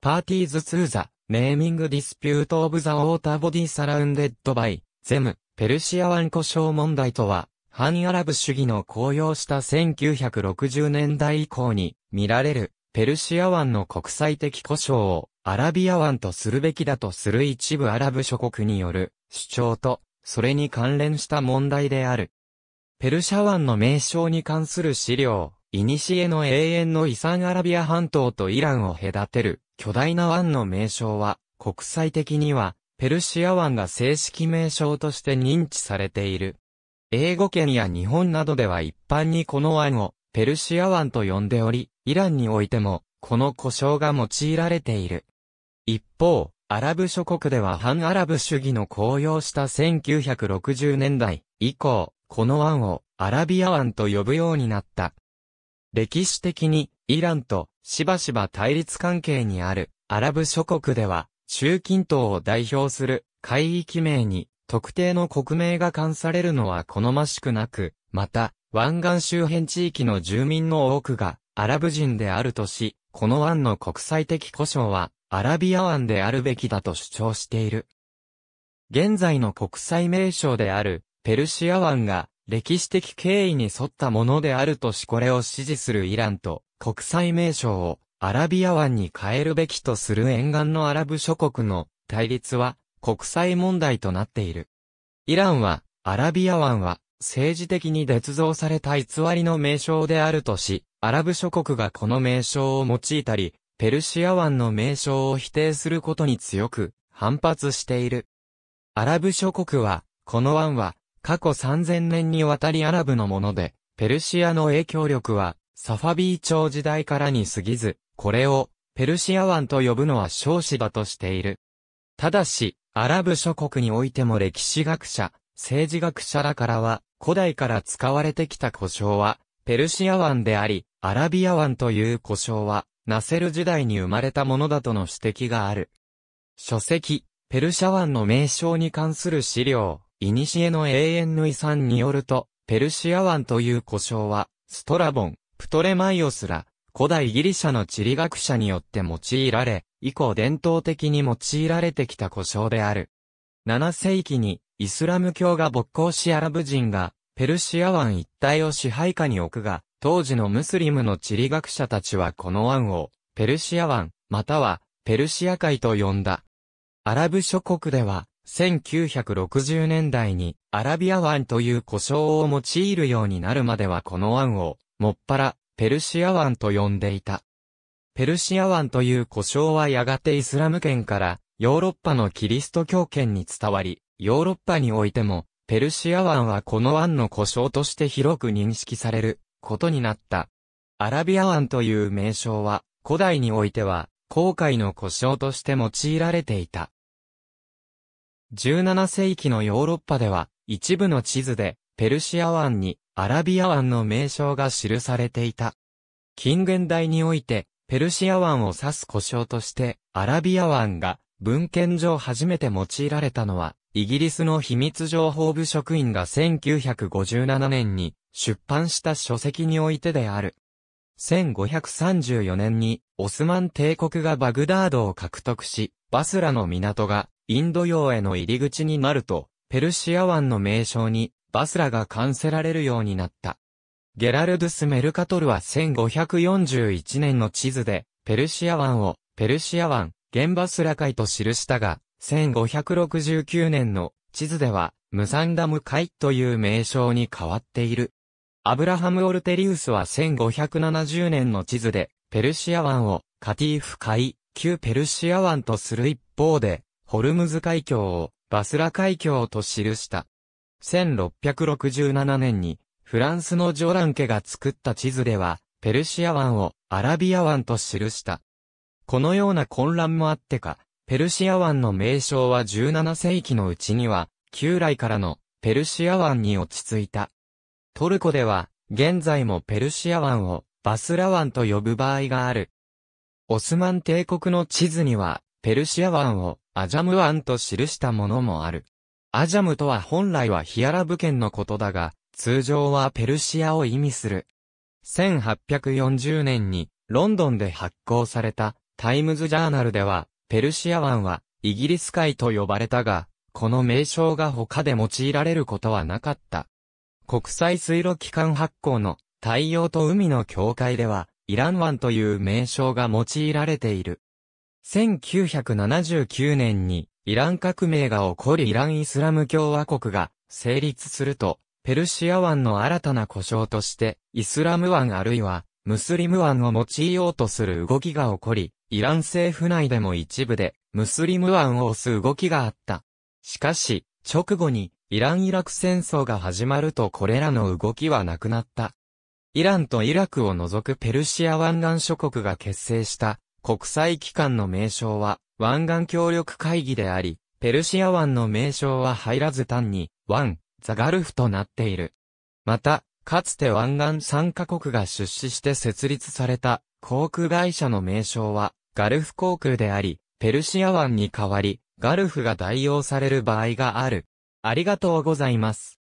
parties to the naming dispute of the water body surrounded by e m ペルシア湾故障問題とは、反アラブ主義の高揚した1960年代以降に見られるペルシア湾の国際的故障をアラビア湾とするべきだとする一部アラブ諸国による主張と、それに関連した問題である。ペルシャ湾の名称に関する資料、古の永遠の遺産アラビア半島とイランを隔てる巨大な湾の名称は、国際的には、ペルシア湾が正式名称として認知されている。英語圏や日本などでは一般にこの湾を、ペルシア湾と呼んでおり、イランにおいても、この呼称が用いられている。一方、アラブ諸国では反アラブ主義の高揚した1960年代以降、この湾をアラビア湾と呼ぶようになった。歴史的にイランとしばしば対立関係にあるアラブ諸国では、中近東を代表する海域名に特定の国名が冠されるのは好ましくなく、また、湾岸周辺地域の住民の多くがアラブ人であるとし、この湾の国際的故障はアラビア湾であるべきだと主張している。現在の国際名称であるペルシア湾が歴史的経緯に沿ったものであるとしこれを支持するイランと国際名称をアラビア湾に変えるべきとする沿岸のアラブ諸国の対立は国際問題となっている。イランはアラビア湾は政治的に捏造された偽りの名称であるとし、アラブ諸国がこの名称を用いたり、ペルシア湾の名称を否定することに強く反発している。アラブ諸国は、この湾は過去3000年にわたりアラブのもので、ペルシアの影響力はサファビー朝時代からに過ぎず、これをペルシア湾と呼ぶのは少子だとしている。ただし、アラブ諸国においても歴史学者、政治学者らからは、古代から使われてきた故障は、ペルシア湾であり、アラビア湾という故障は、ナセル時代に生まれたものだとの指摘がある。書籍、ペルシャ湾の名称に関する資料、イニシエの永遠の遺産によると、ペルシア湾という故障は、ストラボン、プトレマイオスら、古代ギリシャの地理学者によって用いられ、以降伝統的に用いられてきた故障である。7世紀に、イスラム教が勃興しアラブ人が、ペルシア湾一帯を支配下に置くが、当時のムスリムの地理学者たちはこの湾を、ペルシア湾、または、ペルシア海と呼んだ。アラブ諸国では、1960年代に、アラビア湾という呼称を用いるようになるまではこの湾を、もっぱら、ペルシア湾と呼んでいた。ペルシア湾という呼称はやがてイスラム圏からヨーロッパのキリスト教圏に伝わり、ヨーロッパにおいても、ペルシア湾はこの湾の呼称として広く認識されることになった。アラビア湾という名称は、古代においては、航海の呼称として用いられていた。17世紀のヨーロッパでは、一部の地図で、ペルシア湾にアラビア湾の名称が記されていた。近現代において、ペルシア湾を指す故障として、アラビア湾が文献上初めて用いられたのは、イギリスの秘密情報部職員が1957年に出版した書籍においてである。1534年にオスマン帝国がバグダードを獲得し、バスラの港がインド洋への入り口になると、ペルシア湾の名称にバスラが完成られるようになった。ゲラルドゥス・メルカトルは1541年の地図で、ペルシア湾を、ペルシア湾、現場スラ海と記したが、1569年の地図では、ムサンダム海という名称に変わっている。アブラハム・オルテリウスは1570年の地図で、ペルシア湾をカティーフ海、旧ペルシア湾とする一方で、ホルムズ海峡をバスラ海峡と記した。1667年に、フランスのジョラン家が作った地図では、ペルシア湾をアラビア湾と記した。このような混乱もあってか、ペルシア湾の名称は17世紀のうちには、旧来からのペルシア湾に落ち着いた。トルコでは、現在もペルシア湾をバスラ湾と呼ぶ場合がある。オスマン帝国の地図には、ペルシア湾をアジャム湾と記したものもある。アジャムとは本来はヒアラブ県のことだが、通常はペルシアを意味する。1840年にロンドンで発行されたタイムズジャーナルでは、ペルシア湾はイギリス海と呼ばれたが、この名称が他で用いられることはなかった。国際水路機関発行の太陽と海の境界では、イラン湾という名称が用いられている。1979年にイラン革命が起こりイランイスラム共和国が成立すると、ペルシア湾の新たな故障として、イスラム湾あるいは、ムスリム湾を用いようとする動きが起こり、イラン政府内でも一部で、ムスリム湾を押す動きがあった。しかし、直後に、イラン・イラク戦争が始まるとこれらの動きはなくなった。イランとイラクを除くペルシア湾岸諸国が結成した、国際機関の名称は、湾岸協力会議であり、ペルシア湾の名称は入らず単に、湾、ザガルフとなっている。また、かつて湾岸3カ国が出資して設立された航空会社の名称は、ガルフ航空であり、ペルシア湾に代わり、ガルフが代用される場合がある。ありがとうございます。